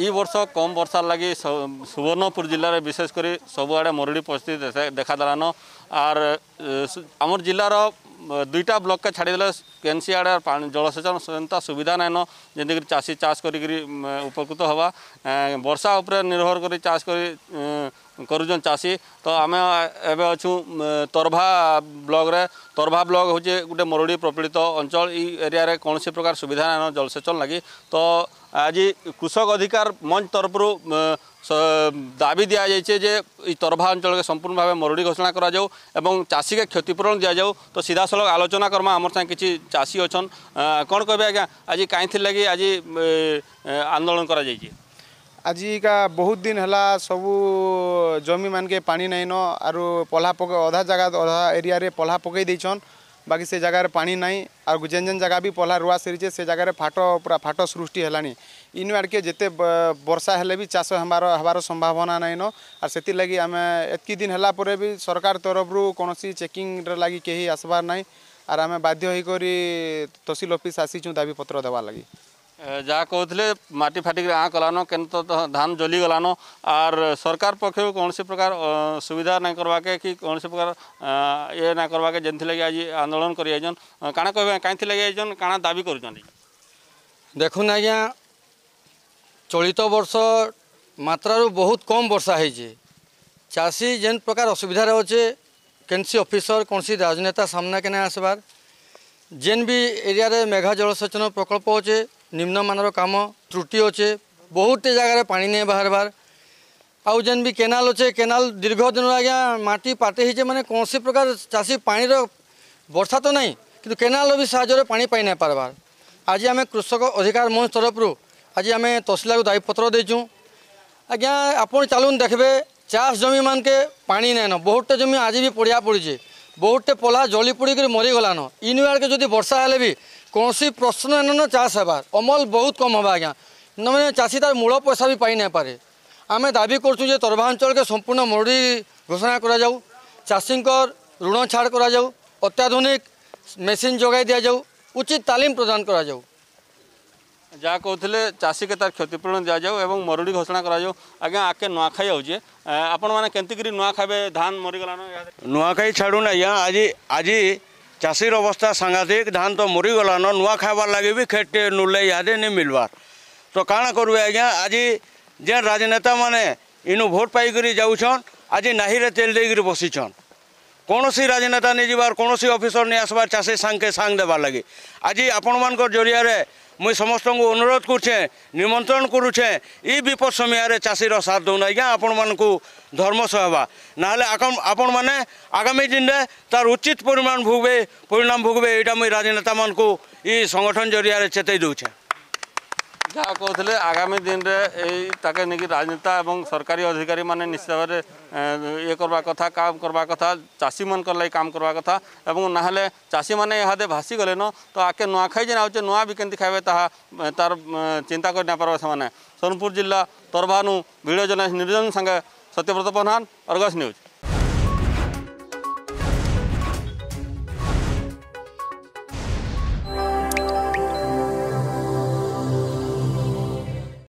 ଇ ବର୍ଷ କମ୍ ବର୍ଷା ଲାଗି ସୁବର୍ଣ୍ଣପୁର ଜିଲ୍ଲାରେ ବିଶେଷ କରି ସବୁଆଡ଼େ ମରୁଡ଼ି ପରିସ୍ଥିତି ଦେଖାଦେଲାନ ଆର୍ ଆମର ଜିଲ୍ଲାର ଦୁଇଟା ବ୍ଲକ୍କେ ଛାଡ଼ିଦେଲେ କେନ୍ସି ଆଡ଼େ ଜଳସେଚନ ସେନ୍ତା ସୁବିଧା ନାଇଁନ ଯେମିତିକି ଚାଷୀ ଚାଷ କରିକିରି ଉପକୃତ ହେବା ବର୍ଷା ଉପରେ ନିର୍ଭର କରି ଚାଷ କରି କରୁଛନ୍ ଚାଷୀ ତ ଆମେ ଏବେ ଅଛୁ ତରଭା ବ୍ଲକ୍ରେ ତରଭା ବ୍ଲକ୍ ହେଉଛି ଗୋଟେ ମରୁଡ଼ି ପ୍ରପୀଡ଼ିତ ଅଞ୍ଚଳ ଏଇ ଏରିଆରେ କୌଣସି ପ୍ରକାର ସୁବିଧା ନାଇଁନ ଜଳସେଚନ ଲାଗି ତ ଆଜି କୃଷକ ଅଧିକାର ମଞ୍ଚ ତରଫରୁ ଦାବି ଦିଆଯାଇଛି ଯେ এই তরভা অঞ্চলকে সম্পূর্ণভাবে মরুড়ি ঘোষণা করা যাও এবং চাষীকে ক্ষতিপূরণ দিয়া যাও তো সিধাসলখ আলোচনা করমা আমার সাথে কিছু চাষী অছন কোণ কবে আজ্ঞা আজ কাইথির লাগি আজ আন্দোলন করা যাইছে आज का बहुत दिन है सब जमी मान के पानी नहीं न आर पल्हा पक अधा जगह अधा एरिया रे पल्हा पकई देचन बाकी से जगह पानी नाई आर जेन जेन जगह भी पल्हा रुआ सरीचे से जगह फाट पूरा फाट सृष्टि है इन आड़के जिते बर्षा हेले भी चाष हमार संभावना ना न आर से लगी आम एतक दिन है भी सरकार तरफ रू कौन चेकिंग लगे कहीं आसबार ना आर आम बाध्य तहसिल अफिस् आसीचु दाबीपत्र देवा लगी যা কৌলে মাটি ফাটিকি আঁ কলান কেন ধান জলি গলান আর সরকার পক্ষ কৌশি প্রকার সুবিধা না করবাকে কি কৌশি প্রকার ইয়ে না করবাকে যেলাগি আজ আন্দোলন করে আইছন কাଣା কহবে কাইথি লাগি আইছন কাଣା দাবি করছেন দেখুন আজ্ঞা চলিত বর্ষ মাত্রার বহুত কম বর্ষা হয়েছে চাষী যে প্রকার অসুবিধার অছে কেনসি অফিসর কোণী রাজনেতা সামনাকে না আসবার যেন বি এরিয়ার মেঘা জলসেচন প্রকল্প অছে নিম্নমানর কাম ত্রুটি অছে বহুত জায়গায় পানি নেই বাহারবার আউ যেন বি কেনাল অছে কেনাল দীর্ঘ দিন আজ্ঞা মাটি পাটি হয়েছে মানে কৌশি প্রকার চাষী পানির বর্ষা তো নাই কিন্তু কেনাল বি সাহায্যে পানি পাই না পারবার আজি আমি কৃষক অধিকার মঞ্চ তরফর আজি আমি তহসিলার দায়ীপত্র দিয়েছু আজ্ঞা আপনার চালুন দেখবে চাষ জমি মানকে পানি নাইন বহুতটা জমি আজি বি পড়িয়া পড়িছে বহুতটে পলা জলি পড়ি করে মরিগলান ইনু আড়কে যদি বর্ষা হলে বি କୌଣସି ପ୍ରଶ୍ନ ଏନ ଚାଷ ହେବାର୍ ଅମଲ ବହୁତ କମ୍ ହେବା ଆଜ୍ଞା ନହେଲେ ଚାଷୀ ତାର ମୂଳ ପଇସା ବି ପାଇନାଇପାରେ ଆମେ ଦାବି କରୁଛୁ ଯେ ତରଭାଞ୍ଚଳକେ ସମ୍ପୂର୍ଣ୍ଣ ମରୁଡ଼ି ଘୋଷଣା କରାଯାଉ ଚାଷୀଙ୍କର ଋଣ ଛାଡ଼ କରାଯାଉ ଅତ୍ୟାଧୁନିକ ମେସିନ୍ ଯୋଗାଇ ଦିଆଯାଉ ଉଚିତ ତାଲିମ ପ୍ରଦାନ କରାଯାଉ যা কৌলে চাষীকে তার ক্ষতিপূরণ দিয়া যাও এবং মরুড়ি ঘোষণা করা যাও আজ্ঞা আগে নূয়াখাই আউছে আপন মানে কেমতি করে নূয়া খাবে ধান মরিগলান নূয়াখাই ছাড়ুন আজ্ঞা আজি আজি চাষীর অবস্থা সাংঘাতিক ধান তো মরিগলান নূয়া খাইবার লাগি বি খেটে নুলে ইয়াদে নি মিলবার তো কাଣା করবে আজ্ঞা আজি যে রাজনেতা মানে ইনু ভোট পাইকি যাচ্ছন আজি নাহিরে তেল দিয়ে বসিছন কোণী রাজনেতা নিয়ে যাবার কোণী অফিসর নিয়ে আসবার চাষী সাংকে সাং দেবার লাগে আজি আপন মান জরিয়া ମୁଇଁ ସମସ୍ତଙ୍କୁ ଅନୁରୋଧ କରୁଛେ ନିମନ୍ତ୍ରଣ କରୁଛେ ଇ ବିପଦ ସମୟରେ ଚାଷୀର ସାଥ ଦେଉନ୍ ଆଜ୍ଞା ଆପଣମାନଙ୍କୁ ଧର୍ମ ସହେବା ନହେଲେ ଆପଣମାନେ ଆଗାମୀ ଦିନରେ ତାର ଉଚିତ ପରିମାଣ ଭୋଗବେ ପରିଣାମ ଭୋଗବେ ଏଇଟା ମୁଇଁ ରାଜନେତାମାନଙ୍କୁ ଇ ସଂଗଠନ ଜରିଆରେ ଚେତେଇ ଦେଉଛେ जहाँ कहते आगामी दिन में ये राजनेता और सरकारी अधिकारी मैंने निश्चित भाव ये करवा कथा काम करवा कथा चाषी मान लगे काम करवा कथ ना चाषी मैंने यहाँ भासी गले न तो आके नुआ जेन आज नुआ भी कमी खाए तार चिंता कर पार्बे से सोनपुर जिला तरभानु भिड़ जन निरंजन सागे सत्यव्रत प्रधान अरगस न्यूज